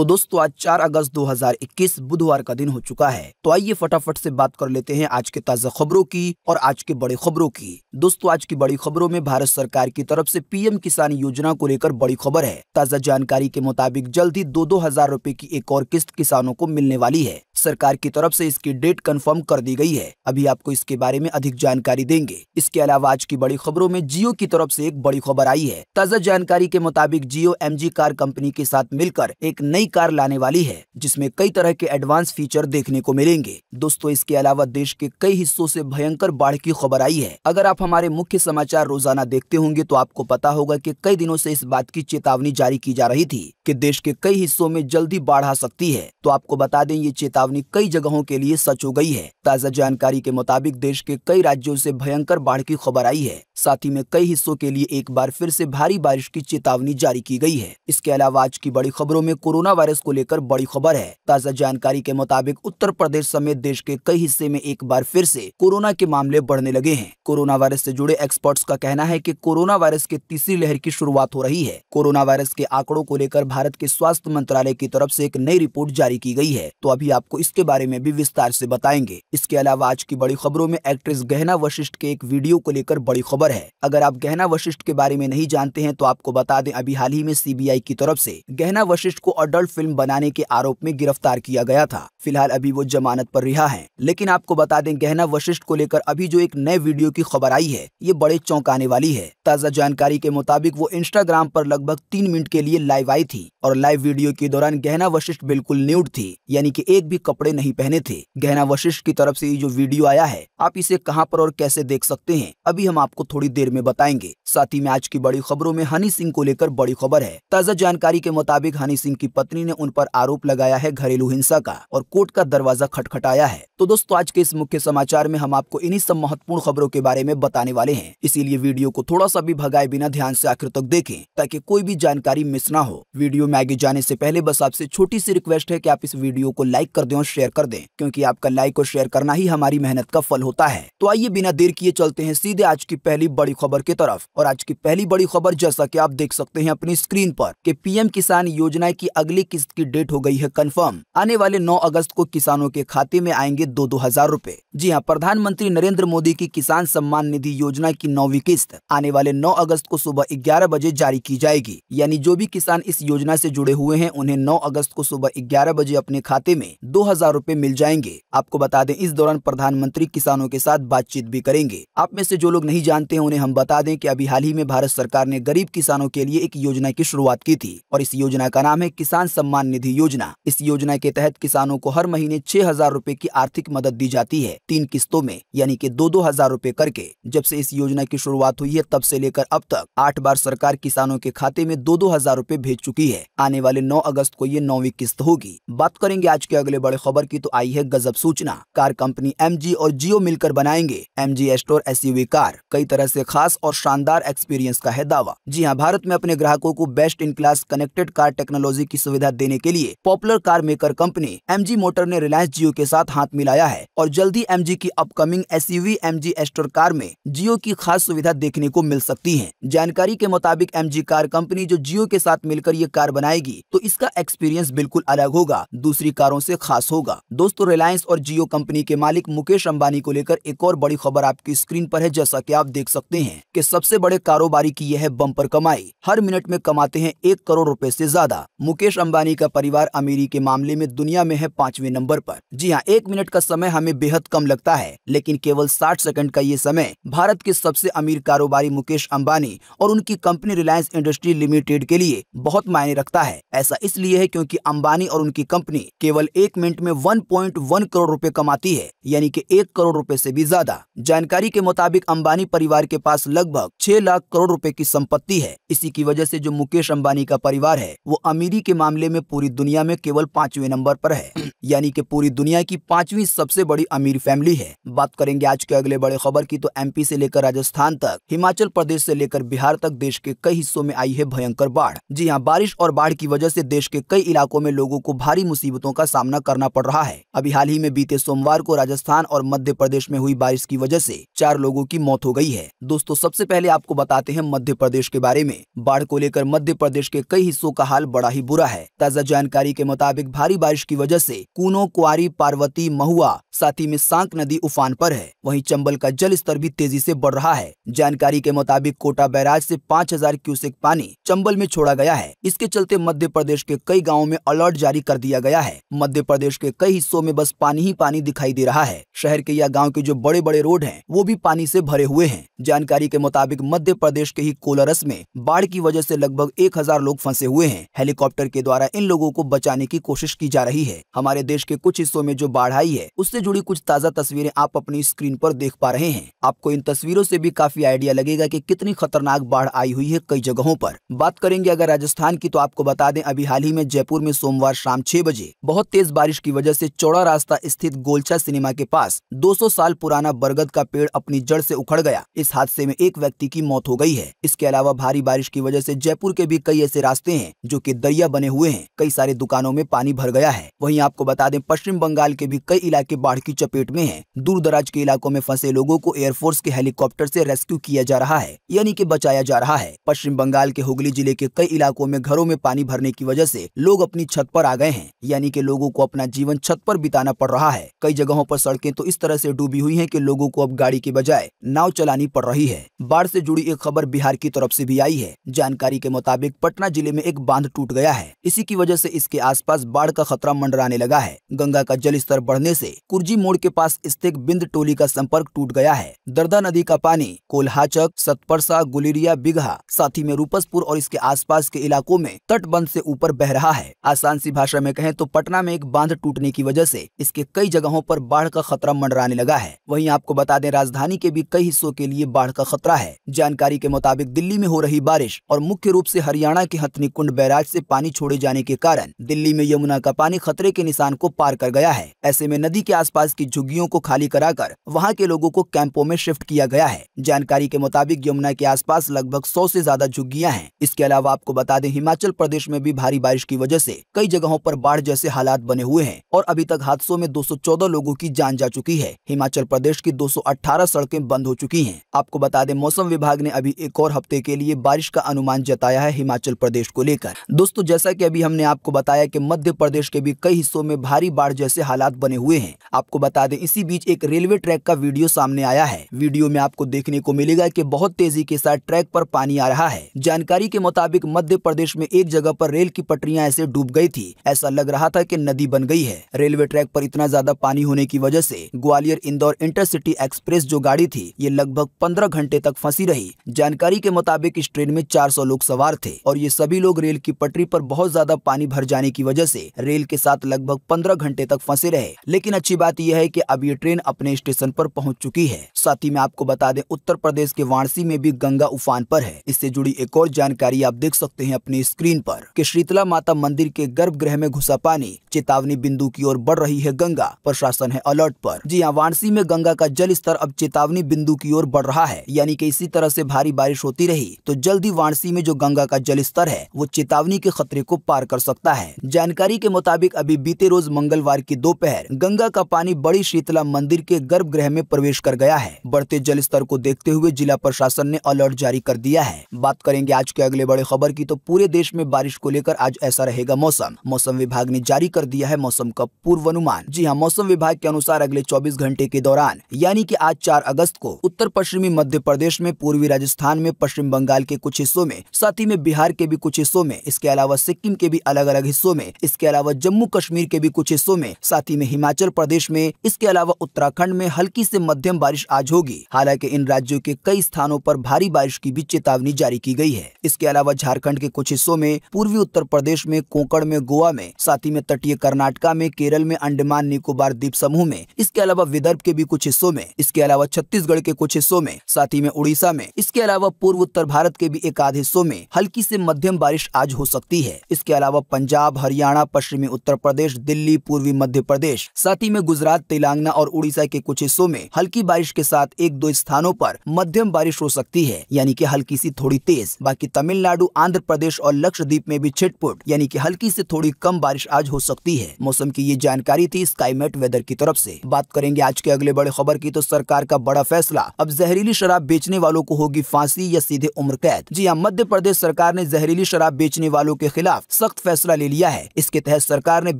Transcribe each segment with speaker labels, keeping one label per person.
Speaker 1: तो दोस्तों आज 4 अगस्त 2021 बुधवार का दिन हो चुका है तो आइए फटाफट से बात कर लेते हैं आज के ताजा खबरों की और आज के बड़ी खबरों की दोस्तों आज की बड़ी खबरों में भारत सरकार की तरफ से पीएम किसान योजना को लेकर बड़ी खबर है ताजा जानकारी के मुताबिक जल्द ही दो दो हजार रूपए की एक और किस्त किसानों को मिलने वाली है सरकार की तरफ से इसकी डेट कंफर्म कर दी गई है अभी आपको इसके बारे में अधिक जानकारी देंगे इसके अलावा आज की बड़ी खबरों में जियो की तरफ से एक बड़ी खबर आई है ताजा जानकारी के मुताबिक जियो एम कार कंपनी के साथ मिलकर एक नई कार लाने वाली है जिसमें कई तरह के एडवांस फीचर देखने को मिलेंगे दोस्तों इसके अलावा देश के कई हिस्सों से भयंकर बाढ़ की खबर आई है अगर आप हमारे मुख्य समाचार रोजाना देखते होंगे तो आपको पता होगा की कई दिनों से इस बात की चेतावनी जारी की जा रही थी की देश के कई हिस्सों में जल्दी बाढ़ आ सकती है तो आपको बता दें ये चेतावनी कई जगहों के लिए सच हो गयी है ताजा जानकारी के मुताबिक देश के कई राज्यों ऐसी भयंकर बाढ़ की खबर आई है साथ ही में कई हिस्सों के लिए एक बार फिर से भारी बारिश की चेतावनी जारी की गई है इसके अलावा आज की बड़ी खबरों में कोरोना वायरस को लेकर बड़ी खबर है ताजा जानकारी के मुताबिक उत्तर प्रदेश समेत देश के कई हिस्से में एक बार फिर से कोरोना के मामले बढ़ने लगे हैं कोरोना वायरस से जुड़े एक्सपर्ट्स का कहना है कि कोरोना वायरस के तीसरी लहर की शुरुआत हो रही है कोरोना वायरस के आंकड़ों को लेकर भारत के स्वास्थ्य मंत्रालय की तरफ ऐसी एक नई रिपोर्ट जारी की गयी है तो अभी आपको इसके बारे में भी विस्तार ऐसी बताएंगे इसके अलावा आज की बड़ी खबरों में एक्ट्रेस गहना वशिष्ठ के एक वीडियो को लेकर बड़ी खबर है अगर आप गहना वशिष्ठ के बारे में नहीं जानते हैं तो आपको बता दें अभी हाल ही में सीबीआई की तरफ से गहना वशिष्ठ को अडल्ट एडल्ट फिल्म बनाने के आरोप में गिरफ्तार किया गया था फिलहाल अभी वो जमानत पर रिहा है लेकिन आपको बता दें गहना वशिष्ठ को लेकर अभी जो एक नए वीडियो की खबर आई है ये बड़े चौंकाने वाली है ताज़ा जानकारी के मुताबिक वो इंस्टाग्राम पर लगभग तीन मिनट के लिए लाइव आई थी और लाइव वीडियो के दौरान गहना वशिष्ठ बिल्कुल न्यूड थी यानी कि एक भी कपड़े नहीं पहने थे गहना वशिष्ठ की तरफ से ये जो वीडियो आया है आप इसे कहाँ पर और कैसे देख सकते हैं अभी हम आपको थोड़ी देर में बताएंगे साथ ही में आज की बड़ी खबरों में हनी सिंह को लेकर बड़ी खबर है ताज़ा जानकारी के मुताबिक हनी सिंह की पत्नी पत्नी ने उन पर आरोप लगाया है घरेलू हिंसा का और कोर्ट का दरवाजा खटखटाया है तो दोस्तों आज के इस मुख्य समाचार में हम आपको इन्हीं सब महत्वपूर्ण खबरों के बारे में बताने वाले हैं इसीलिए वीडियो को थोड़ा सा भी भगाए बिना ध्यान से आखिर तक देखें ताकि कोई भी जानकारी मिस ना हो वीडियो में आगे जाने से पहले बस आपसे छोटी सी रिक्वेस्ट है कि आप इस वीडियो को लाइक कर दें और शेयर कर दें क्योंकि आपका लाइक और शेयर करना ही हमारी मेहनत का फल होता है तो आइए बिना देर किए चलते हैं सीधे आज की पहली बड़ी खबर की तरफ और आज की पहली बड़ी खबर जैसा की आप देख सकते हैं अपनी स्क्रीन पर कि पीएम किसान योजना की अगली पहली किस्त की डेट हो गई है कंफर्म आने वाले 9 अगस्त को किसानों के खाते में आएंगे दो दो हजार रूपए जी हाँ प्रधानमंत्री नरेंद्र मोदी की किसान सम्मान निधि योजना की नौवीं किस्त आने वाले नौ अगस्त को सुबह ग्यारह बजे जारी की जाएगी यानी जो भी किसान इस योजना ऐसी जुड़े हुए हैं उन्हें नौ अगस्त को सुबह ग्यारह बजे अपने खाते में दो हजार रूपए मिल जाएंगे आपको बता दें इस दौरान प्रधानमंत्री किसानों के साथ बातचीत भी करेंगे आप में ऐसी जो लोग नहीं जानते हैं उन्हें हम बता दें की अभी हाल ही में भारत सरकार ने गरीब किसानों के लिए एक योजना की शुरुआत की थी और इस योजना का नाम है किसान सम्मान निधि योजना इस योजना के तहत किसानों को हर महीने छह हजार रूपए की आर्थिक मदद दी जाती है तीन किस्तों में यानी कि दो दो हजार रूपए करके जब से इस योजना की शुरुआत हुई है तब से लेकर अब तक आठ बार सरकार किसानों के खाते में दो दो हजार रूपए भेज चुकी है आने वाले नौ अगस्त को ये नौवीं किस्त होगी बात करेंगे आज के अगले बड़े खबर की तो आई है गजब सूचना कार कंपनी एम और जियो मिलकर बनाएंगे एम जी एस्टोर एस कार कई तरह ऐसी खास और शानदार एक्सपीरियंस का है दावा जी हाँ भारत में अपने ग्राहकों को best in class connected car technology की सुविधा सुविधा देने के लिए popular car maker company M motor ने रिलायंस जियो के साथ हाथ मिलाया है और जल्दी एम की अपकमिंग एस एमजी एस्टर कार में जियो की खास सुविधा देखने को मिल सकती है जानकारी के मुताबिक एम कार कंपनी जो जियो के साथ मिलकर ये कार बनाएगी तो इसका एक्सपीरियंस बिल्कुल अलग होगा दूसरी कारों से खास होगा दोस्तों रिलायंस और जियो कंपनी के मालिक मुकेश अम्बानी को लेकर एक और बड़ी खबर आपकी स्क्रीन पर है जैसा की आप देख सकते हैं की सबसे बड़े कारोबारी की यह है बम्पर कमाई हर मिनट में कमाते हैं एक करोड़ रूपए ऐसी ज्यादा मुकेश अंबानी का परिवार अमीरी के मामले में दुनिया में है पांचवें नंबर पर जी हाँ एक मिनट का समय हमें बेहद कम लगता है लेकिन केवल साठ सेकंड का ये समय भारत के सबसे अमीर कारोबारी मुकेश अंबानी और उनकी कंपनी रिलायंस इंडस्ट्री लिमिटेड के लिए बहुत मायने रखता है ऐसा इसलिए है क्यूँकी अम्बानी और उनकी कंपनी केवल एक मिनट में वन करोड़ रूपए कमाती है यानी की एक करोड़ रूपए ऐसी भी ज्यादा जानकारी के मुताबिक अम्बानी परिवार के पास लगभग छह लाख करोड़ रूपए की संपत्ति है इसी की वजह ऐसी जो मुकेश अम्बानी का परिवार है वो अमीरी के मामले मामले में पूरी दुनिया में केवल पांचवें नंबर पर है यानी कि पूरी दुनिया की पांचवी सबसे बड़ी अमीर फैमिली है बात करेंगे आज के अगले बड़े खबर की तो एमपी से लेकर राजस्थान तक हिमाचल प्रदेश से लेकर बिहार तक देश के कई हिस्सों में आई है भयंकर बाढ़ जी हाँ बारिश और बाढ़ की वजह से देश के कई इलाकों में लोगों को भारी मुसीबतों का सामना करना पड़ रहा है अभी हाल ही में बीते सोमवार को राजस्थान और मध्य प्रदेश में हुई बारिश की वजह ऐसी चार लोगों की मौत हो गयी है दोस्तों सबसे पहले आपको बताते हैं मध्य प्रदेश के बारे में बाढ़ को लेकर मध्य प्रदेश के कई हिस्सों का हाल बड़ा ही बुरा है ताजा जानकारी के मुताबिक भारी बारिश की वजह ऐसी कूनो कुआरी पार्वती महुआ साथी में सांक नदी उफान पर है वहीं चंबल का जल स्तर भी तेजी से बढ़ रहा है जानकारी के मुताबिक कोटा बैराज से 5000 क्यूसेक पानी चंबल में छोड़ा गया है इसके चलते मध्य प्रदेश के कई गाँव में अलर्ट जारी कर दिया गया है मध्य प्रदेश के कई हिस्सों में बस पानी ही पानी दिखाई दे रहा है शहर के या गाँव के जो बड़े बड़े रोड है वो भी पानी ऐसी भरे हुए है जानकारी के मुताबिक मध्य प्रदेश के ही कोलारस में बाढ़ की वजह ऐसी लगभग एक लोग फंसे हुए हैं हेलीकॉप्टर के द्वारा इन लोगों को बचाने की कोशिश की जा रही है हमारे हमारे देश के कुछ हिस्सों में जो बाढ़ आई है उससे जुड़ी कुछ ताज़ा तस्वीरें आप अपनी स्क्रीन पर देख पा रहे हैं आपको इन तस्वीरों से भी काफी आइडिया लगेगा कि कितनी खतरनाक बाढ़ आई हुई है कई जगहों पर बात करेंगे अगर राजस्थान की तो आपको बता दें अभी हाल ही में जयपुर में सोमवार शाम छह बजे बहुत तेज बारिश की वजह से चौड़ा रास्ता स्थित गोलचा सिनेमा के पास दो साल पुराना बरगद का पेड़ अपनी जड़ ऐसी उखड़ गया इस हादसे में एक व्यक्ति की मौत हो गयी है इसके अलावा भारी बारिश की वजह ऐसी जयपुर के भी कई ऐसे रास्ते हैं जो की दरिया बने हुए हैं कई सारे दुकानों में पानी भर गया है वही आपको बता दें पश्चिम बंगाल के भी कई इलाके बाढ़ की चपेट में हैं। दूर दराज के इलाकों में फंसे लोगों को एयरफोर्स के हेलीकॉप्टर से रेस्क्यू किया जा रहा है यानी कि बचाया जा रहा है पश्चिम बंगाल के हुगली जिले के कई इलाकों में घरों में पानी भरने की वजह से लोग अपनी छत पर आ गए हैं यानी कि लोगों को अपना जीवन छत पर बिताना पड़ रहा है कई जगहों पर सड़कें तो इस तरह से डूबी हुई है कि लोगों को अब गाड़ी के बजाय नाव चलानी पड़ रही है बाढ़ से जुड़ी एक खबर बिहार की तरफ से भी आई है जानकारी के मुताबिक पटना जिले में एक बांध टूट गया है इसी की वजह से इसके आसपास बाढ़ का खतरा मंडराने लगा है गंगा का जल स्तर बढ़ने से कुर्जी मोड़ के पास स्थित बिंद टोली का संपर्क टूट गया है दर्दा नदी का पानी कोल्हाचक सतपरसा गुलेरिया बिगहा साथ ही में रूपसपुर और इसके आसपास के इलाकों में तटबंध से ऊपर बह रहा है आसान सी भाषा में कहें तो पटना में एक बांध टूटने की वजह से इसके कई जगहों पर बाढ़ का खतरा मंडराने लगा है वही आपको बता दें राजधानी के भी कई हिस्सों के लिए बाढ़ का खतरा है जानकारी के मुताबिक दिल्ली में हो रही बारिश और मुख्य रूप ऐसी हरियाणा के हथनी कुंड बैराज ऐसी पानी छोड़े जाने के कारण दिल्ली में यमुना का पानी खतरे के निशान मैदान को पार कर गया है ऐसे में नदी के आसपास की झुग्गियों को खाली कराकर वहां के लोगों को कैंपों में शिफ्ट किया गया है जानकारी के मुताबिक यमुना के आसपास लगभग सौ से ज्यादा झुग्गियां हैं इसके अलावा आपको बता दें हिमाचल प्रदेश में भी भारी बारिश की वजह से कई जगहों पर बाढ़ जैसे हालात बने हुए हैं और अभी तक हादसों में चौदह लोगों की जान जा चुकी है हिमाचल प्रदेश की अठारह सड़कें बंद हो चुकी हैं आपको बता दें मौसम विभाग ने अभी एक और हफ्ते के लिए बारिश का अनुमान जताया है हिमाचल प्रदेश को लेकर दोस्तों जैसा की अभी हमने आपको बताया की मध्य प्रदेश के भी कई हिस्सों में भारी बाढ़ जैसे हालात बने हुए हैं आपको बता दें इसी बीच एक रेलवे ट्रैक का वीडियो सामने आया है वीडियो में आपको देखने को मिलेगा की बहुत तेजी के साथ ट्रैक पर पानी आ रहा है जानकारी के मुताबिक मध्य प्रदेश में एक जगह पर रेल की पटरियां ऐसे डूब गई थी ऐसा लग रहा था कि नदी बन गई है रेलवे ट्रैक पर इतना ज्यादा पानी होने की वजह से ग्वालियर इंदौर इंटरसिटी एक्सप्रेस जो गाड़ी थी ये लगभग पंद्रह घंटे तक फंसी रही जानकारी के मुताबिक इस ट्रेन में चार लोग सवार थे और ये सभी लोग रेल की पटरी आरोप बहुत ज्यादा पानी भर जाने की वजह ऐसी रेल के साथ लगभग पंद्रह घंटे तक फंसे रहे लेकिन अच्छी बात यह है की अब ये ट्रेन अपने स्टेशन आरोप पहुँच चुकी है साथ ही में आपको बता दें उत्तर प्रदेश के वाराणसी में भी गंगा उफान पर है इससे जुड़ी एक और जानकारी आप देख सकते हैं अपनी स्क्रीन पर कि शीतला माता मंदिर के गर्भगृह में घुसा पानी चेतावनी बिंदु की ओर बढ़ रही है गंगा प्रशासन है अलर्ट पर जी हाँ वाराणसी में गंगा का जल स्तर अब चेतावनी बिंदु की ओर बढ़ रहा है यानी कि इसी तरह से भारी बारिश होती रही तो जल्द ही वाराणसी में जो गंगा का जल स्तर है वो चेतावनी के खतरे को पार कर सकता है जानकारी के मुताबिक अभी बीते रोज रोज मंगलवार की दोपहर गंगा का पानी बड़ी शीतला मंदिर के गर्भगृह में प्रवेश कर गया है बढ़ते जल स्तर को देखते हुए जिला प्रशासन ने अलर्ट जारी कर दिया है बात करेंगे आज के अगले बड़े खबर की तो पूरे देश में बारिश को लेकर आज ऐसा रहेगा मौसम मौसम विभाग ने जारी कर दिया है मौसम का पूर्वानुमान जी हाँ मौसम विभाग के अनुसार अगले चौबीस घंटे के दौरान यानी की आज चार अगस्त को उत्तर पश्चिमी मध्य प्रदेश में पूर्वी राजस्थान में पश्चिम बंगाल के कुछ हिस्सों में साथ ही में बिहार के भी कुछ हिस्सों में इसके अलावा सिक्किम के भी अलग अलग हिस्सों में इसके अलावा जम्मू कश्मीर के भी कुछ हिस्सों में साथ ही में हिमाचल प्रदेश में इसके अलावा उत्तराखंड में हल्की से मध्यम बारिश आज होगी हालांकि इन राज्यों के कई स्थानों पर भारी बारिश की भी चेतावनी जारी की गई है इसके अलावा झारखंड के कुछ हिस्सों में पूर्वी उत्तर प्रदेश में कोकण में गोवा में साथ ही में तटीय कर्नाटका में केरल में अंडमान निकोबार द्वीप समूह में इसके अलावा विदर्भ के भी कुछ हिस्सों में इसके अलावा छत्तीसगढ़ के कुछ हिस्सों में साथ ही में उड़ीसा में इसके अलावा पूर्व उत्तर भारत के भी एक आध हिस्सों में हल्की से मध्यम बारिश आज हो सकती है इसके अलावा पंजाब हरियाणा पश्चिमी उत्तर प्रदेश दिल्ली पूर्वी मध्य प्रदेश साथ ही में गुजरात तेलंगाना और उड़ीसा के कुछ हिस्सों में हल्की बारिश के साथ एक दो स्थानों पर मध्यम बारिश हो सकती है यानी कि हल्की सी थोड़ी तेज बाकी तमिलनाडु आंध्र प्रदेश और लक्षद्वीप में भी छिटपुट यानी कि हल्की से थोड़ी कम बारिश आज हो सकती है मौसम की ये जानकारी थी स्काईमेट वेदर की तरफ से बात करेंगे आज के अगले बड़े खबर की तो सरकार का बड़ा फैसला अब जहरीली शराब बेचने वालों को होगी फांसी या सीधे उम्र कैद जी हाँ मध्य प्रदेश सरकार ने जहरीली शराब बेचने वालों के खिलाफ सख्त फैसला ले लिया है इसके तहत सरकार ने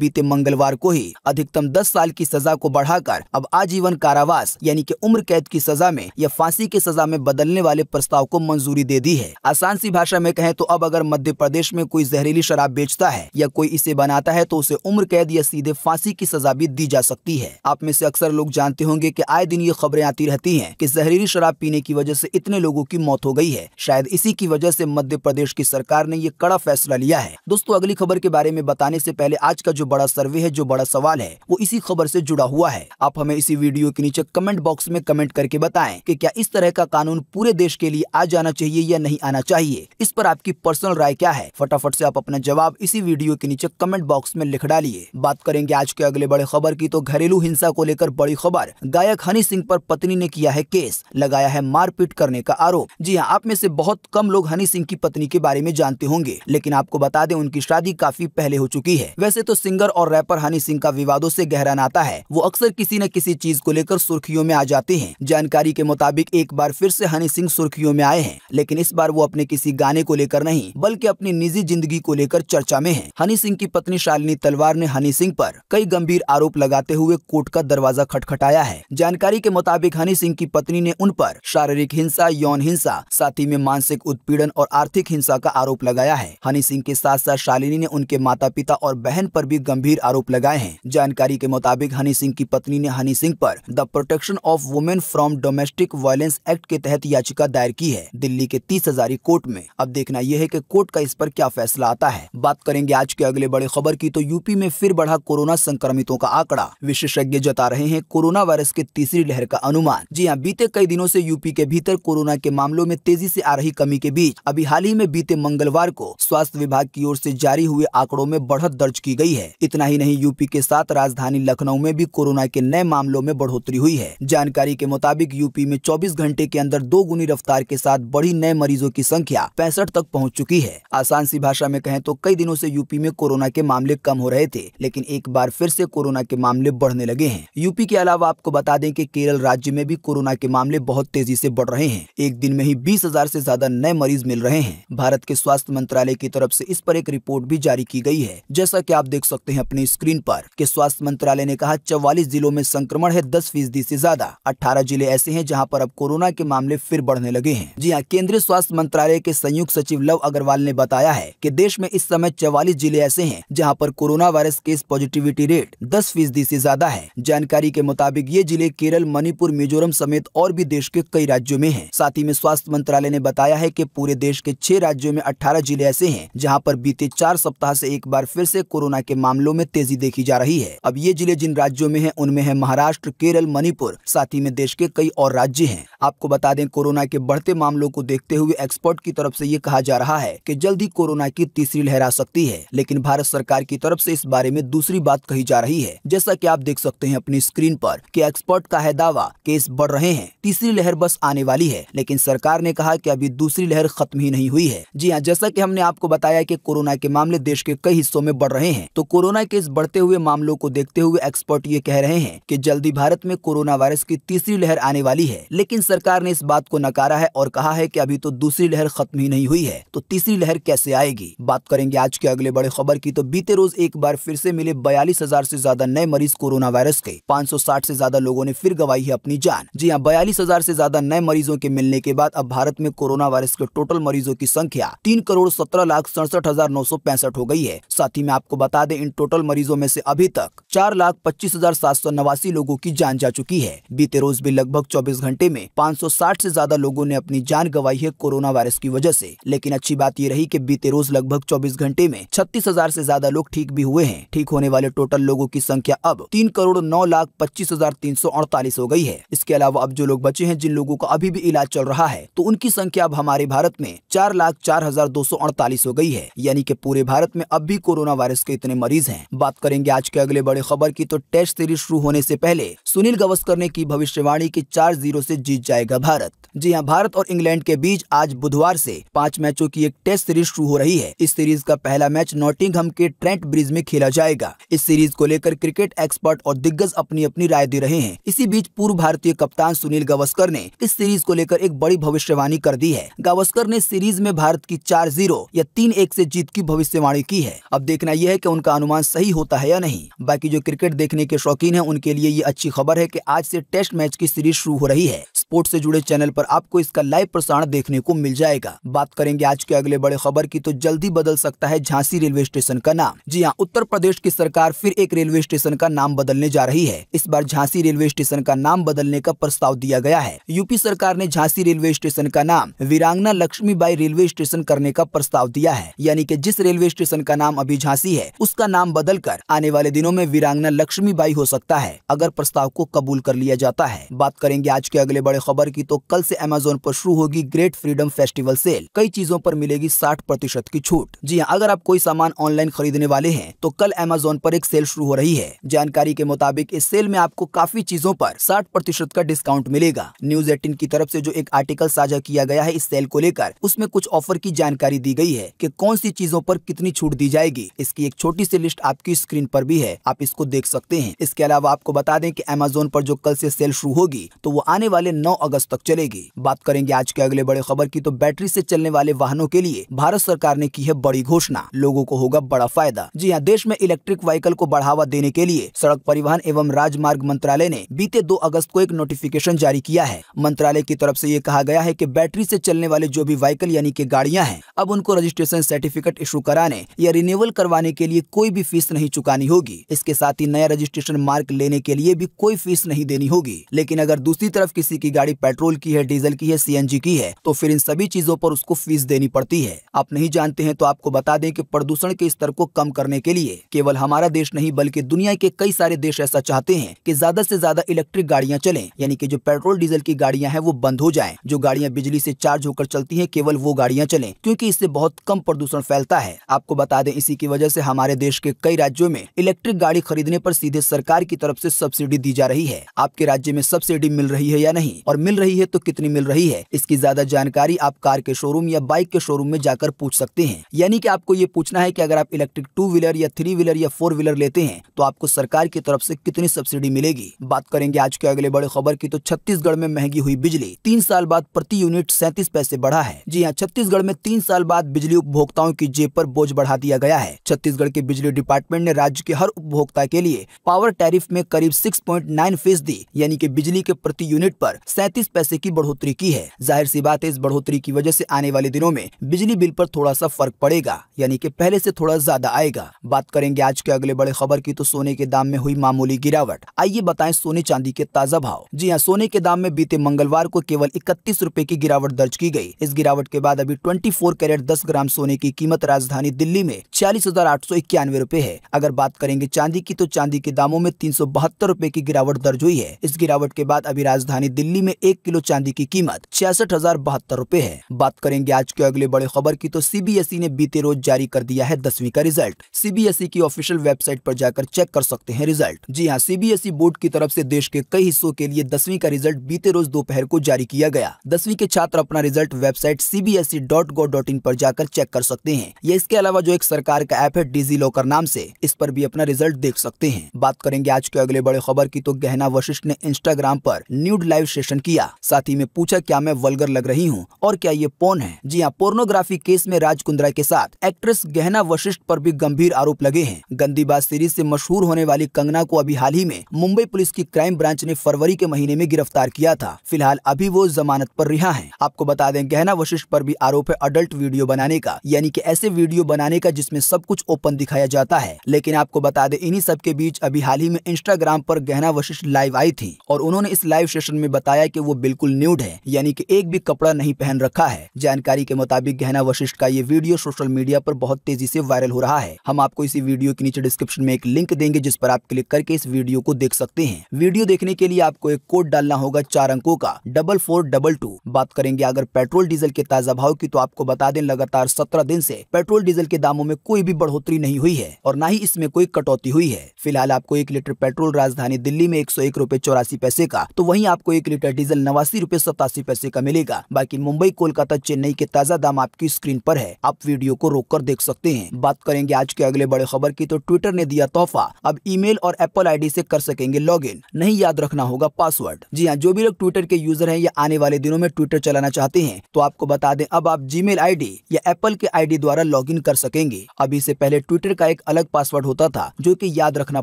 Speaker 1: बीते मंगल मंगलवार को ही अधिकतम दस साल की सजा को बढ़ाकर अब आजीवन कारावास यानी कि उम्र कैद की सजा में या फांसी की सजा में बदलने वाले प्रस्ताव को मंजूरी दे दी है आसान सी भाषा में कहें तो अब अगर मध्य प्रदेश में कोई जहरीली शराब बेचता है या कोई इसे बनाता है तो उसे उम्र कैद या सीधे फांसी की सजा भी दी जा सकती है आप में से अक्सर लोग जानते होंगे की आए दिन ये खबरें आती रहती है की जहरीली शराब पीने की वजह ऐसी इतने लोगों की मौत हो गयी है शायद इसी की वजह ऐसी मध्य प्रदेश की सरकार ने ये कड़ा फैसला लिया है दोस्तों अगली खबर के बारे में बताने ऐसी पहले आज का जो बड़ा सर्वे सर्वे है जो बड़ा सवाल है वो इसी खबर से जुड़ा हुआ है आप हमें इसी वीडियो के नीचे कमेंट बॉक्स में कमेंट करके बताएं कि क्या इस तरह का कानून पूरे देश के लिए आ जाना चाहिए या नहीं आना चाहिए इस पर आपकी पर्सनल राय क्या है फटाफट से आप अपना जवाब इसी वीडियो के नीचे कमेंट बॉक्स में लिख डालिए बात करेंगे आज के अगले बड़े खबर की तो घरेलू हिंसा को लेकर बड़ी खबर गायक हनी सिंह आरोप पत्नी ने किया है केस लगाया है मारपीट करने का आरोप जी हाँ आप में ऐसी बहुत कम लोग हनी सिंह की पत्नी के बारे में जानते होंगे लेकिन आपको बता दें उनकी शादी काफी पहले हो चुकी है वैसे तो सिंगर और रैपर हनी सिंह का विवादों से गहरा नाता है वो अक्सर किसी न किसी चीज को लेकर सुर्खियों में आ जाते हैं जानकारी के मुताबिक एक बार फिर से हनी सिंह सुर्खियों में आए हैं लेकिन इस बार वो अपने किसी गाने को लेकर नहीं बल्कि अपनी निजी जिंदगी को लेकर चर्चा में है हनी सिंह की पत्नी शालिनी तलवार ने हनी सिंह पर कई गंभीर आरोप लगाते हुए कोर्ट का दरवाजा खटखटाया है जानकारी के मुताबिक हनी सिंह की पत्नी ने उन पर शारीरिक हिंसा यौन हिंसा साथ ही में मानसिक उत्पीड़न और आर्थिक हिंसा का आरोप लगाया है हनी सिंह के साथ साथ शालिनी ने उनके माता पिता और बहन पर भी गंभीर आरोप लगाए हैं जानकारी के मुताबिक हनी सिंह की पत्नी ने हनी सिंह पर the protection of women from domestic violence act के तहत याचिका दायर की है दिल्ली के तीस हजारी कोर्ट में अब देखना यह है की कोर्ट का इस पर क्या फैसला आता है बात करेंगे आज के अगले बड़े खबर की तो यूपी में फिर बढ़ा कोरोना संक्रमितों का आंकड़ा विशेषज्ञ जता रहे हैं कोरोना वायरस के तीसरी लहर का अनुमान जी हाँ बीते कई दिनों ऐसी यूपी के भीतर कोरोना के मामलों में तेजी ऐसी आ रही कमी के बीच अभी हाल ही में बीते मंगलवार को स्वास्थ्य विभाग की ओर ऐसी जारी हुए आंकड़ों में बढ़त दर्ज की गयी है इतना ही नहीं यूपी के साथ राजधानी लखनऊ में भी कोरोना के नए मामलों में बढ़ोतरी हुई है जानकारी के मुताबिक यूपी में 24 घंटे के अंदर दो गुनी रफ्तार के साथ बढ़ी नए मरीजों की संख्या पैंसठ तक पहुँच चुकी है आसान सी भाषा में कहें तो कई दिनों ऐसी यूपी में कोरोना के मामले कम हो रहे थे लेकिन एक बार फिर ऐसी कोरोना के मामले बढ़ने लगे हैं यूपी के अलावा आपको बता दें की केरल राज्य में भी कोरोना के मामले बहुत तेजी ऐसी बढ़ रहे हैं एक दिन में ही बीस हजार ऐसी ज्यादा नए मरीज मिल रहे हैं भारत के स्वास्थ्य मंत्रालय की तरफ ऐसी इस पर एक रिपोर्ट भी जारी की गयी है जैसा की आप देख सकते हैं अपने स्क्रीन पर के स्वास्थ्य मंत्रालय ने कहा चौवालीस जिलों में संक्रमण है दस फीसदी ऐसी ज्यादा अठारह जिले ऐसे हैं जहां पर अब कोरोना के मामले फिर बढ़ने लगे हैं जी हां केंद्रीय स्वास्थ्य मंत्रालय के संयुक्त सचिव लव अग्रवाल ने बताया है की देश में इस समय चौवालीस जिले ऐसे है जहाँ पर corona virus case positivity rate दस फीसदी ऐसी ज्यादा है जानकारी के मुताबिक ये जिले केरल मणिपुर मिजोरम समेत और भी देश के कई राज्यों में है साथ ही में स्वास्थ्य मंत्रालय ने बताया है की पूरे देश के छह राज्यों में अठारह जिले ऐसे है जहाँ पर बीते चार सप्ताह ऐसी एक बार फिर ऐसी कोरोना के मामलों में तेजी देखी जा रही है अब ये जिले जिन राज्यों में है उनमें है महाराष्ट्र केरल मणिपुर साथ ही में देश के कई और राज्य है आपको बता दें कोरोना के बढ़ते मामलों को देखते हुए एक्सपर्ट की तरफ ऐसी ये कहा जा रहा है की जल्द ही कोरोना की तीसरी लहर आ सकती है लेकिन भारत सरकार की तरफ ऐसी इस बारे में दूसरी बात कही जा रही है जैसा की आप देख सकते हैं अपनी स्क्रीन पर कि एक्सपर्ट का है दावा केस बढ़ रहे हैं तीसरी लहर बस आने वाली है लेकिन सरकार ने कहा कि अभी दूसरी लहर खत्म ही नहीं हुई है जी हाँ जैसा कि हमने आपको बताया कि कोरोना के मामले देश के कई हिस्सों में बढ़ रहे हैं तो कोरोना के इस बढ़ते हुए मामलों को देखते हुए एक्सपर्ट ये कह रहे हैं कि जल्दी भारत में कोरोना वायरस की तीसरी लहर आने वाली है लेकिन सरकार ने इस बात को नकारा है और कहा है कि अभी तो दूसरी लहर खत्म ही नहीं हुई है तो तीसरी लहर कैसे आएगी बात करेंगे आज के अगले बड़े खबर की तो बीते रोज एक बार फिर से मिले बयालीस हजार ज्यादा नए मरीज कोरोना वायरस के पाँच सौ ज्यादा लोगों ने फिर गवाई है अपनी जान जी हाँ बयालीस हजार ज्यादा नए मरीजों के मिलने के बाद अब भारत में कोरोना वायरस के टोटल मरीजों की संख्या तीन करोड़ सत्रह लाख सड़सठ हजार नौ सौ पैंसठ हो गई है साथ ही में आपको बता दें इन टोटल मरीजों में से अभी तक चार लाख पच्चीस हजार सात सौ नवासी लोगों की जान जा चुकी है बीते रोज भी लगभग 24 घंटे में 560 से ज्यादा लोगों ने अपनी जान गवाई है कोरोना वायरस की वजह से लेकिन अच्छी बात ये रही कि बीते रोज लगभग 24 घंटे में छत्तीस हजार ऐसी ज्यादा लोग ठीक भी हुए हैं ठीक होने वाले टोटल लोगों की संख्या अब तीन करोड़ नौ लाख पच्चीस हजार तीन सौ अड़तालीस हो गई है इसके अलावा अब जो लोग बचे हैं जिन लोगों का अभी भी इलाज चल रहा है तो उनकी संख्या अब हमारे भारत में चार लाख चार हजार दो सौ अड़तालीस हो गई है यानी कि पूरे भारत में अब भी कोरोना वायरस के इतने मरीज हैं बात करेंगे आज के अगले बड़े खबर की तो टेस्ट सीरीज शुरू होने से पहले सुनील गवस्कर ने की भविष्यवाणी की चार जीरो से जीत जाएगा भारत जी हाँ भारत और इंग्लैंड के बीच आज बुधवार से पांच मैचों की एक टेस्ट सीरीज शुरू हो रही है इस सीरीज का पहला मैच नॉटिंगहम के ट्रेंट ब्रिज में खेला जाएगा इस सीरीज को लेकर क्रिकेट एक्सपर्ट और दिग्गज अपनी अपनी राय दे रहे हैं इसी बीच पूर्व भारतीय कप्तान सुनील गावस्कर ने इस सीरीज को लेकर एक बड़ी भविष्यवाणी कर दी है गावस्कर ने सीरीज में भारत की चार जीरो या तीन एक ऐसी जीत की भविष्यवाणी की है अब देखना यह है की उनका अनुमान सही सही होता है या नहीं बाकी जो क्रिकेट देखने के शौकीन है उनके लिए ये अच्छी खबर है की आज से टेस्ट मैच की सीरीज शुरू हो रही है स्पोर्ट से जुड़े चैनल पर आपको इसका लाइव प्रसारण देखने को मिल जाएगा बात करेंगे आज के अगले बड़े खबर की तो जल्दी बदल सकता है झांसी रेलवे स्टेशन का नाम जी हाँ उत्तर प्रदेश की सरकार फिर एक रेलवे स्टेशन का नाम बदलने जा रही है इस बार झांसी रेलवे स्टेशन का नाम बदलने का प्रस्ताव दिया गया है यूपी सरकार ने झांसी रेलवे स्टेशन का नाम वीरांगना लक्ष्मीबाई रेलवे स्टेशन करने का प्रस्ताव दिया है यानी कि जिस रेलवे स्टेशन का नाम अभी झांसी है उसका नाम बदलकर आने वाले दिनों में वीरांगना लक्ष्मीबाई हो सकता है अगर प्रस्ताव को कबूल कर लिया जाता है बात करेंगे आज के अगले बड़े खबर की तो कल से अमेजोन पर शुरू होगी ग्रेट फ्रीडम फेस्टिवल सेल कई चीजों पर मिलेगी साठ प्रतिशत की छूट जी हाँ अगर आप कोई सामान ऑनलाइन खरीदने वाले हैं तो कल अमेजोन पर एक सेल शुरू हो रही है जानकारी के मुताबिक इस सेल में आपको काफी चीजों पर 60 प्रतिशत का डिस्काउंट मिलेगा न्यूज एटीन की तरफ ऐसी जो एक आर्टिकल साझा किया गया है इस सेल को लेकर उसमें कुछ ऑफर की जानकारी दी गई है की कौन सी चीजों आरोप कितनी छूट दी जाएगी इसकी एक छोटी सी लिस्ट आपकी स्क्रीन आरोप भी है आप इसको देख सकते हैं इसके अलावा आपको बता दें की अमेजोन आरोप जो कल ऐसी सेल शुरू होगी तो वो आने वाले नौ 9 अगस्त तक चलेगी बात करेंगे आज के अगले बड़े खबर की तो बैटरी से चलने वाले वाहनों के लिए भारत सरकार ने की है बड़ी घोषणा लोगों को होगा बड़ा फायदा जी हाँ देश में इलेक्ट्रिक व्हीकल को बढ़ावा देने के लिए सड़क परिवहन एवं राजमार्ग मंत्रालय ने बीते दो अगस्त को एक नोटिफिकेशन जारी किया है मंत्रालय की तरफ ऐसी ये कहा गया है की बैटरी ऐसी चलने वाले जो भी व्हीकल यानी की गाड़ियाँ हैं अब उनको रजिस्ट्रेशन सर्टिफिकेट इशू कराने या रिन्यूअल करवाने के लिए कोई भी फीस नहीं चुकानी होगी इसके साथ ही नया रजिस्ट्रेशन मार्क लेने के लिए भी कोई फीस नहीं देनी होगी लेकिन अगर दूसरी तरफ किसी की गाड़ी पेट्रोल की है डीजल की है सीएनजी की है तो फिर इन सभी चीजों पर उसको फीस देनी पड़ती है आप नहीं जानते हैं तो आपको बता दें कि प्रदूषण के स्तर को कम करने के लिए केवल हमारा देश नहीं बल्कि दुनिया के कई सारे देश ऐसा चाहते हैं कि ज्यादा से ज्यादा इलेक्ट्रिक गाड़ियां चलें यानी कि जो पेट्रोल डीजल की गाड़ियां हैं वो बंद हो जाएं जो गाड़ियां बिजली से चार्ज होकर चलती हैं केवल वो गाड़ियां चलें क्योंकि इससे बहुत कम प्रदूषण फैलता है आपको बता दें इसी की वजह से हमारे देश के कई राज्यों में इलेक्ट्रिक गाड़ी खरीदने पर सीधे सरकार की तरफ से सब्सिडी दी जा रही है आपके राज्य में सब्सिडी मिल रही है या नहीं और मिल रही है तो कितनी मिल रही है इसकी ज्यादा जानकारी आप कार के शोरूम या बाइक के शोरूम में जाकर पूछ सकते हैं यानी कि आपको ये पूछना है कि अगर आप इलेक्ट्रिक टू व्हीलर या थ्री व्हीलर या फोर व्हीलर लेते हैं तो आपको सरकार की तरफ से कितनी सब्सिडी मिलेगी बात करेंगे आज के अगले बड़े खबर की तो छत्तीसगढ़ में महंगी हुई बिजली तीन साल बाद प्रति यूनिट सैंतीस पैसे बढ़ा है जी हाँ छत्तीसगढ़ में तीन साल बाद बिजली उपभोक्ताओं की जेब पर बोझ बढ़ा दिया गया है छत्तीसगढ़ के बिजली डिपार्टमेंट ने राज्य के हर उपभोक्ता के लिए पावर टैरिफ में करीब सिक्स पॉइंट नाइन फीसदी यानी कि बिजली के प्रति यूनिट पर सैतीस पैसे की बढ़ोतरी की है जाहिर सी बात है इस बढ़ोतरी की वजह से आने वाले दिनों में बिजली बिल पर थोड़ा सा फर्क पड़ेगा यानी कि पहले से थोड़ा ज्यादा आएगा बात करेंगे आज के अगले बड़े खबर की तो सोने के दाम में हुई मामूली गिरावट आइए बताएं सोने चांदी के ताजा भाव जी हाँ सोने के दाम में बीते मंगलवार को केवल इकतीस रूपए की गिरावट दर्ज की गयी इस गिरावट के बाद अभी फोर कैरेट दस ग्राम सोने की कीमत राजधानी दिल्ली में छियालीस हजार आठ सौ इक्यानवे रूपए है अगर बात करेंगे चांदी की तो चांदी के दामों में तीन सौ बहत्तर रूपए की गिरावट दर्ज हुई है इस गिरावट के बाद अभी राजधानी दिल्ली मंडी में एक किलो चांदी की कीमत छियासठ हजार बहत्तर रूपए है बात करेंगे आज के अगले बड़े खबर की तो सीबीएसई e ने बीते रोज जारी कर दिया है दसवीं का रिजल्ट सीबीएसई e की ऑफिशियल वेबसाइट पर जाकर चेक कर सकते हैं रिजल्ट जी हाँ सीबीएसई e बोर्ड की तरफ ऐसी देश के कई हिस्सों के लिए दसवीं का रिजल्ट बीते रोज दोपहर को जारी किया गया दसवीं के छात्र अपना result website CBSE dot gov dot in पर जाकर चेक कर सकते हैं या इसके अलावा जो एक सरकार का ऐप है डिजी लॉकर नाम से इस पर भी अपना रिजल्ट देख सकते हैं बात करेंगे आज के अगले बड़े खबर की तो गहना वशिष्ठ ने इंस्टाग्राम पर न्यूड लाइव सेशन प्रश्न किया साथ ही में पूछा क्या मैं वल्गर लग रही हूँ और क्या ये पोन है जी हाँ पोर्नोग्राफी केस में राज कुंद्रा के साथ एक्ट्रेस गहना वशिष्ठ पर भी गंभीर आरोप लगे हैं बात सीरीज से मशहूर होने वाली कंगना को अभी हाल ही में मुंबई पुलिस की क्राइम ब्रांच ने फरवरी के महीने में गिरफ्तार किया था फिलहाल अभी वो जमानत आरोप रिहा है आपको बता दें गहना वशिष्ठ आरोप भी आरोप है अडल्ट वीडियो बनाने का यानी की ऐसे वीडियो बनाने का जिसमें सब कुछ ओपन दिखाया जाता है लेकिन आपको बता दें इन्हीं सब के बीच अभी हाल ही में इंस्टाग्राम पर गहना वशिष्ठ लाइव आई थी और उन्होंने इस लाइव सेशन में बताया बताया कि वो बिल्कुल न्यूड है यानी कि एक भी कपड़ा नहीं पहन रखा है जानकारी के मुताबिक गहना वशिष्ठ का ये वीडियो सोशल मीडिया पर बहुत तेजी से वायरल हो रहा है हम आपको इसी वीडियो के नीचे डिस्क्रिप्शन में एक लिंक देंगे जिस पर आप क्लिक करके इस वीडियो को देख सकते हैं वीडियो देखने के लिए आपको एक कोड डालना होगा चार अंकों का डबल फोर डबल टू बात करेंगे अगर पेट्रोल डीजल के ताजा भाव की तो आपको बता दें लगातार सत्रह दिन से पेट्रोल डीजल के दामों में कोई भी बढ़ोतरी नहीं हुई है और न ही इसमें कोई कटौती हुई है फिलहाल आपको एक लीटर पेट्रोल राजधानी दिल्ली में एक सौ एक चौरासी पैसे का तो वही आपको एक लीटर का डीजल नवासी रूपए सतासी पैसे का मिलेगा बाकी मुंबई कोलकाता चेन्नई के ताजा दाम आपकी स्क्रीन पर है आप वीडियो को रोक कर देख सकते हैं बात करेंगे आज के अगले बड़े खबर की तो ट्विटर ने दिया तोहफा अब ईमेल और एप्पल आईडी से कर सकेंगे लॉगिन नहीं याद रखना होगा पासवर्ड जी हाँ जो भी लोग ट्विटर के यूजर हैं या आने वाले दिनों में ट्विटर चलाना चाहते हैं तो आपको बता दें अब आप जीमेल आईडी या एप्पल के आईडी द्वारा लॉगिन कर सकेंगे अब इससे पहले ट्विटर का एक अलग पासवर्ड होता था जो की याद रखना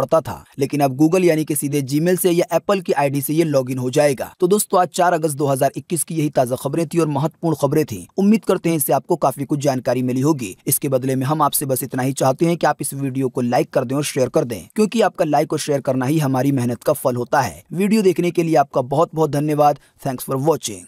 Speaker 1: पड़ता था लेकिन अब गूगल यानी कि सीधे जीमेल से या एप्पल की आईडी से ये लॉगिन हो जाएगा तो दोस्तों आज 4 अगस्त 2021 की यही ताज़ा खबरें थी और महत्वपूर्ण खबरें थी उम्मीद करते हैं इससे आपको काफी कुछ जानकारी मिली होगी इसके बदले में हम आपसे बस इतना ही चाहते हैं कि आप इस वीडियो को लाइक कर दें और शेयर कर दें क्योंकि आपका लाइक और शेयर करना ही हमारी मेहनत का फल होता है वीडियो देखने के लिए आपका बहुत बहुत धन्यवाद थैंक्स फॉर वॉचिंग